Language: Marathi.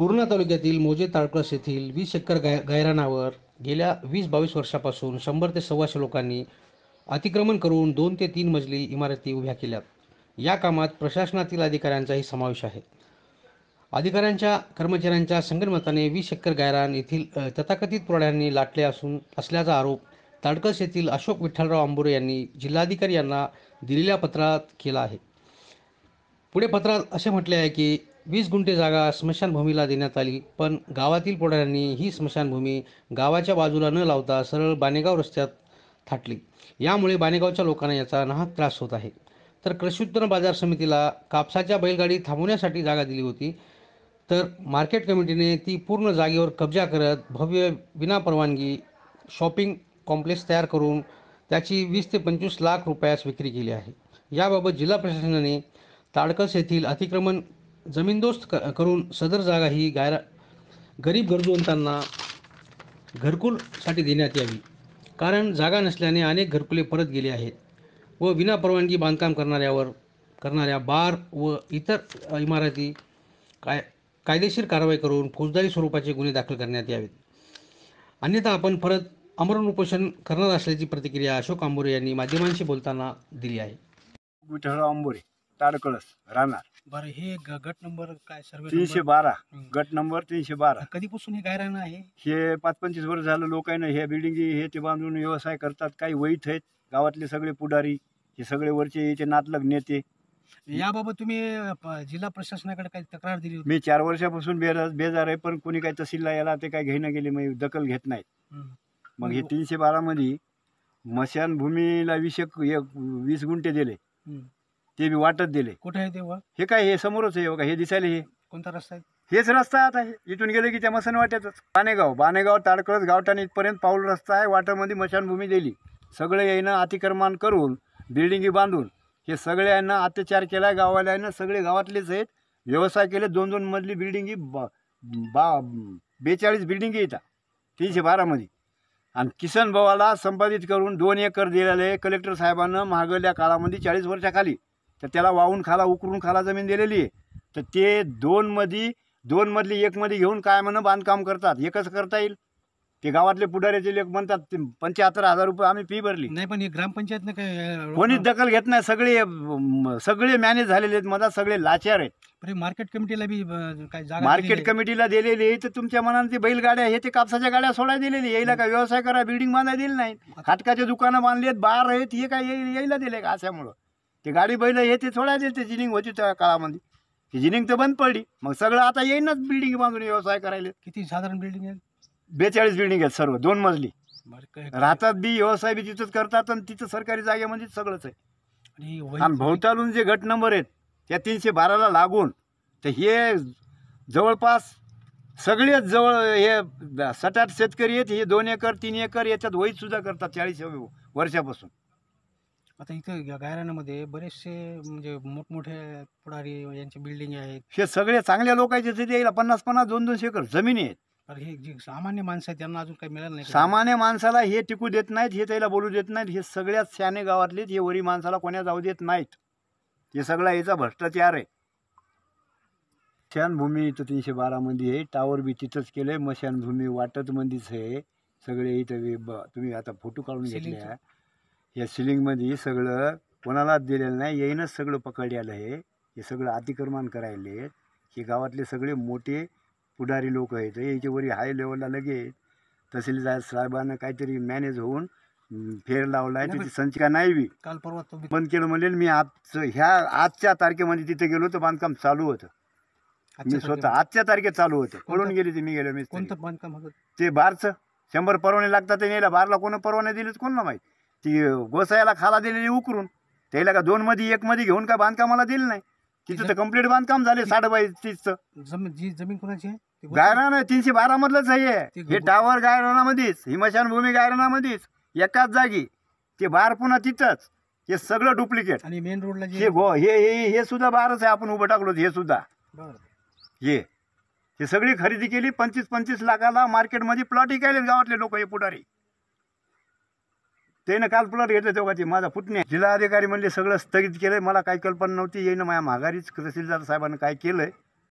पूर्णा तालुक्यातील मोजे ताळकळस येथील वीस चक्कर गाय गायरानावर गेल्या वीस बावीस वर्षापासून शंभर ते सव्वाशे लोकांनी अतिक्रमण करून दोन ते तीन मजली इमारती उभ्या केल्या या कामात प्रशासनातील अधिकाऱ्यांचाही समावेश आहे अधिकाऱ्यांच्या कर्मचाऱ्यांच्या संगणमताने वीस शेकर गायरान येथील तथाकथित प्रौढ्यांनी लाटले असून असल्याचा आरोप ताडकस येथील अशोक विठ्ठलराव आंबोरे यांनी जिल्हाधिकारी यांना दिलेल्या पत्रात केला आहे पुढे पत्रात असे म्हटले आहे की वीस गुंठे जागा स्मशानभूमीला देण्यात आली पण गावातील पुढाऱ्यांनी ही स्मशानभूमी गावाच्या बाजूला न लावता सरळ बानेगाव रस्त्यात थाटली यामुळे बानेगावच्या लोकांना याचा नाहक त्रास होत आहे तर कृषी उत्पन्न बाजार समितीला कापसाच्या बैलगाडी थांबवण्यासाठी जागा दिली होती तर मार्केट कमिटीने ती पूर्ण जागेवर कब्जा करत भव्य विनापरवानगी शॉपिंग कॉम्प्लेक्स तयार करून त्याची वीस ते पंचवीस लाख रुपयास विक्री केली आहे याबाबत जिल्हा प्रशासनाने ताडकस येथील अतिक्रमण जमीनदोस्त क करून सदर जागा ही गायरा गरीब गरजवंतांना घरकुलसाठी देण्यात यावी कारण जागा नसल्याने अनेक घरकुले परत गेली आहेत व विना परवानगी बांधकाम करणाऱ्यावर करणाऱ्या बार व इतर इमारती काय कायदेशीर कारवाई करून फौजदारी स्वरूपाचे गुन्हे दाखल करण्यात यावेत अन्यथा आपण परत अमरण उपोषण करणार असल्याची प्रतिक्रिया अशोक आंबोरे यांनी माध्यमांशी बोलताना दिली आहे आंबोरे ताडकळस राहणार बरं हे गट नंबर काय सर्व तीनशे बारा गट नंबर तीनशे बारा कधीपासून हे गायरान आहे हे पाच पंचवीस वर्ष झालं लोकांना हे बिल्डिंग हे ते बांधून व्यवसाय करतात काही वैत आहेत गावातले सगळे पुढारी हे सगळे वरचे याचे नातलग नेते याबाबत तुम्ही जिल्हा प्रशासनाकडे काही तक्रार दिली मी चार वर्षापासून बेजार बेजार आहे पण कोणी काही तहसीलला याला ते काय घेणं गेले मग दखल घेत नाहीत मग हे तीनशे बारामध्ये मशान भूमीला एक एक वीस गुंठे दिले ते बी वाटत दिले कुठे आहे ते हे काय हे समोरच आहे बघा हो हे दिसायला हे कोणता रस्ता आहे हेच रस्ता आता हे इथून गेले की त्या मसन वाट्यातच बानेगाव बानेगाव ताडकळत गावठाण इथपर्यंत पाऊल रस्ता आहे वाटरमध्ये मशानभूमी दिली सगळे यायनं अतिक्रमण करून बिल्डिंग बांधून हे सगळे यांना अत्याचार केला गावाला सगळे गावातलेच आहेत व्यवसाय केले दोन दोन मधली बिल्डिंगी बा बा बेचाळीस बिल्डिंगी येतात तीनशे बारामध्ये आणि किसन भावाला संपादित करून दोन एकर दिलेले कलेक्टर साहेबांना महागल्या काळामध्ये चाळीस वर्षाखाली तर त्याला वाहून खाला उकरून खाला जमीन दिलेली आहे तर ते दोन मधी दोनमध्ये दोनमधली एकमध्ये घेऊन काय म्हणून बांधकाम करतात एकच करता येईल ते गावातले पुढाऱ्याचे लेख म्हणतात पंच्याहत्तर हजार रुपये आम्ही फी भरली नाही पण हे कोणीच दखल घेत नाही सगळे सगळे मॅनेज झालेले आहेत मधात सगळे लाचार आहेत मार्केट कमिटीला बी काय मार्केट कमिटीला दिलेली आहे तर तुमच्या मनाने ते बैलगाड्या हे ते कापसाच्या गाड्या सोडाय दिलेली यायला का व्यवसाय करा बिल्डिंग बांधाय दिली नाही हाटकाचे दुकानं बांधली आहेत बार आहेत हे काय यायला दिले का अशामुळं ते गाडी बैल हे ते थोड्या दिली ते जिनिंग होती त्या काळामध्ये ती जिनिंग तर बंद पडली मग सगळं आता येईनच बिल्डिंग बांधून व्यवसाय करायला किती साधारण बिल्डिंग आहे बेचाळीस बिल्डिंग आहेत सर्व दोन मजली राहतात बी व्यवसाय बी तिथंच करतात आणि तिथं सरकारी जागेमध्ये सगळंच आहे आणि भोवतालून जे गट नंबर आहेत त्या तीनशे बाराला लागून तर हे जवळपास सगळेच जवळ हे सटाट शेतकरी आहेत हे दोन एकर तीन एकर याच्यात सुद्धा करतात चाळीस वर्षापासून आता इथं गायरानामध्ये बरेचसे म्हणजे मोठमोठे पुढारी यांचे बिल्डिंग आहेत हे सगळे चांगल्या लोकांचे तिथे यायला पन्नास पन्नास दोन दोनशे एकर जमीन आहेत हे जे सामान्य माणसं आहेत त्यांना अजून काही मिळालं नाही सामान्य माणसाला हे टिकू देत नाहीत हे त्याला बोलू देत नाहीत हे सगळ्याच स्याने गावातले हे वरी माणसाला कोण्या जाऊ देत नाहीत हे सगळा याचा भ्रष्टाचार आहे भूमी इथं तीनशे बारामध्ये आहे टावर बी तिथंच केलं आहे वाटत वाटतमध्येच आहे सगळे इथं तुम्ही आता फोटो काढून घेतले आहे या सिलिंग मध्ये सगळं कोणालाच दिलेलं नाही येईनच सगळं पकडले आलं हे हे सगळं अतिक्रमण करायले हे गावातले सगळे मोठे पुढारी लोक आहेत याच्यावरी हाय लेवलला लगे तहसीलदार साहेबांना काहीतरी मॅनेज होऊन फेर लावला आहे संचिका नाही बी काल परवा तुम्ही बंद केलं म्हणेल मी आज ह्या आजच्या तारखेमध्ये तिथे गेलो तर बांधकाम चालू होतं मी स्वतः आजच्या तारखेत चालू होतं पळून गेली ती मी गेलो मी कोणतं बांधकाम ते बारचं शंभर परवाने लागतात ते नेला बारला कोण परवाने कोण ना माहीत ती गोसायला खाला दिलेली उकरून त्याला का दोन मध्ये एक मध्ये घेऊन का बांधकामाला दिलं नाही तिथं तर कम्प्लीट बांधकाम झाले साठ बाय तीस जमीन जी कोणाची तीनशे बारा मधलंच आहे हे टावर टावर गायरानामध्येच भूमी गायरानामध्येच एकाच जागी ते बार पुन्हा तिथंच हे सगळं डुप्लिकेट आणि मेन रोडला हे हे हे सुद्धा बारच आहे आपण उभं टाकलो हे सुद्धा हे हे सगळी खरेदी केली पंचवीस पंचवीस लाखाला मार्केटमध्ये प्लॉट इकायले गावातले लोक हे पुढारी त्यानं काल प्लॉट घेतलं तेव्हाची माझा पुतण्या जिल्हाधिकारी म्हणले सगळं स्थगित केलंय मला काही कल्पना नव्हती येईन माझ्या माघारीच तहसीलदार साहेबांनी काय केलंय